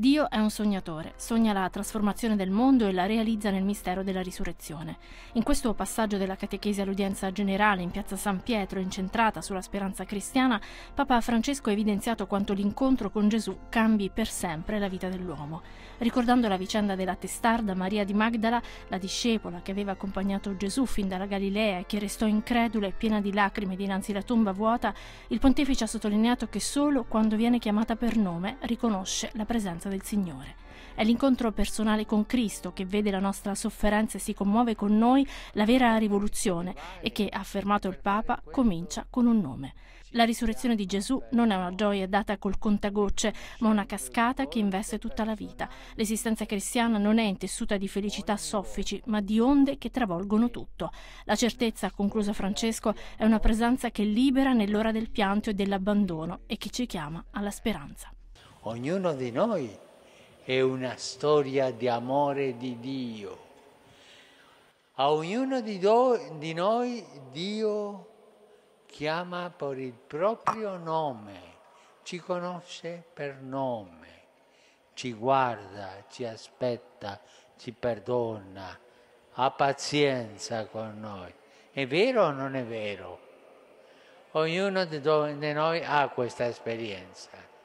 Dio è un sognatore, sogna la trasformazione del mondo e la realizza nel mistero della risurrezione. In questo passaggio della catechesi all'udienza generale in piazza San Pietro, incentrata sulla speranza cristiana, Papa Francesco ha evidenziato quanto l'incontro con Gesù cambi per sempre la vita dell'uomo. Ricordando la vicenda della testarda Maria di Magdala, la discepola che aveva accompagnato Gesù fin dalla Galilea e che restò incredula e piena di lacrime dinanzi alla tomba vuota, il pontefice ha sottolineato che solo quando viene chiamata per nome riconosce la presenza presenza del Signore. È l'incontro personale con Cristo che vede la nostra sofferenza e si commuove con noi la vera rivoluzione e che, ha affermato il Papa, comincia con un nome. La risurrezione di Gesù non è una gioia data col contagocce, ma una cascata che investe tutta la vita. L'esistenza cristiana non è intessuta di felicità soffici, ma di onde che travolgono tutto. La certezza, concluso Francesco, è una presenza che libera nell'ora del pianto e dell'abbandono e che ci chiama alla speranza. Ognuno di noi è una storia di amore di Dio. A ognuno di, do, di noi Dio chiama per il proprio nome, ci conosce per nome, ci guarda, ci aspetta, ci perdona, ha pazienza con noi. È vero o non è vero? Ognuno di noi ha questa esperienza.